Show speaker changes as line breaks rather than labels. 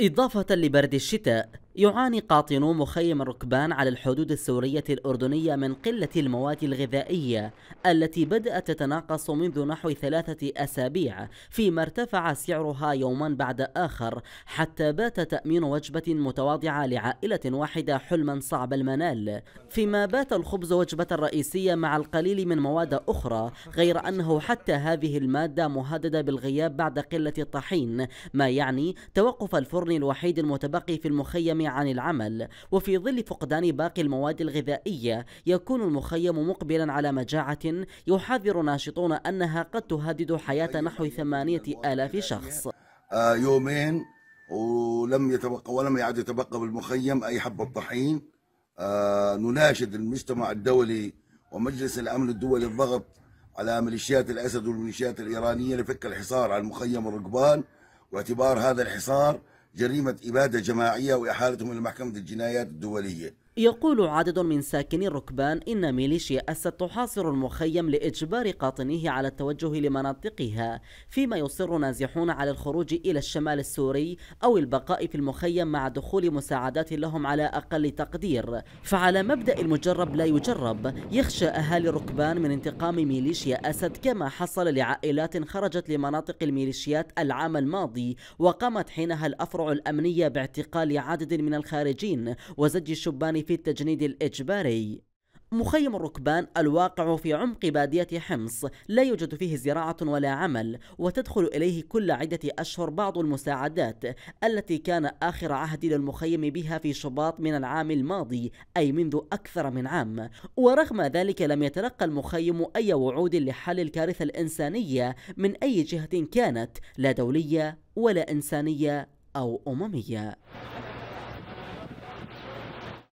إضافة لبرد الشتاء يعاني قاطنو مخيم الركبان على الحدود السورية الأردنية من قلة المواد الغذائية التي بدأت تتناقص منذ نحو ثلاثة أسابيع فيما ارتفع سعرها يوما بعد آخر حتى بات تأمين وجبة متواضعة لعائلة واحدة حلما صعب المنال فيما بات الخبز وجبة رئيسية مع القليل من مواد أخرى غير أنه حتى هذه المادة مهددة بالغياب بعد قلة الطحين ما يعني توقف الفرن الوحيد المتبقي في المخيم عن العمل وفي ظل فقدان باقي المواد الغذائية يكون المخيم مقبلا على مجاعة يحذر ناشطون أنها قد تهدد حياة طيب، نحو طيب، طيب، ثمانية آلاف شخص
آه، يومين ولم يتبقى ولم يعد يتبقى بالمخيم أي حبة طحين آه، نناشد المجتمع الدولي ومجلس الأمن الدولي الضغط على ميليشيات الأسد والميليشيات الإيرانية لفك الحصار على المخيم الرقبان واعتبار هذا الحصار جريمة إبادة جماعية وإحالتهم إلى محكمة الجنايات الدولية
يقول عدد من ساكني الركبان إن ميليشيا أسد تحاصر المخيم لإجبار قاطنيه على التوجه لمناطقها فيما يصر نازحون على الخروج إلى الشمال السوري أو البقاء في المخيم مع دخول مساعدات لهم على أقل تقدير فعلى مبدأ المجرب لا يجرب يخشى أهالي الركبان من انتقام ميليشيا أسد كما حصل لعائلات خرجت لمناطق الميليشيات العام الماضي وقامت حينها الأفرع الأمنية باعتقال عدد من الخارجين وزج الشبان في التجنيد الإجباري مخيم الركبان الواقع في عمق بادية حمص لا يوجد فيه زراعة ولا عمل وتدخل إليه كل عدة أشهر بعض المساعدات التي كان آخر عهد للمخيم بها في شباط من العام الماضي أي منذ أكثر من عام ورغم ذلك لم يتلقى المخيم أي وعود لحل الكارثة الإنسانية من أي جهة كانت لا دولية ولا إنسانية أو أممية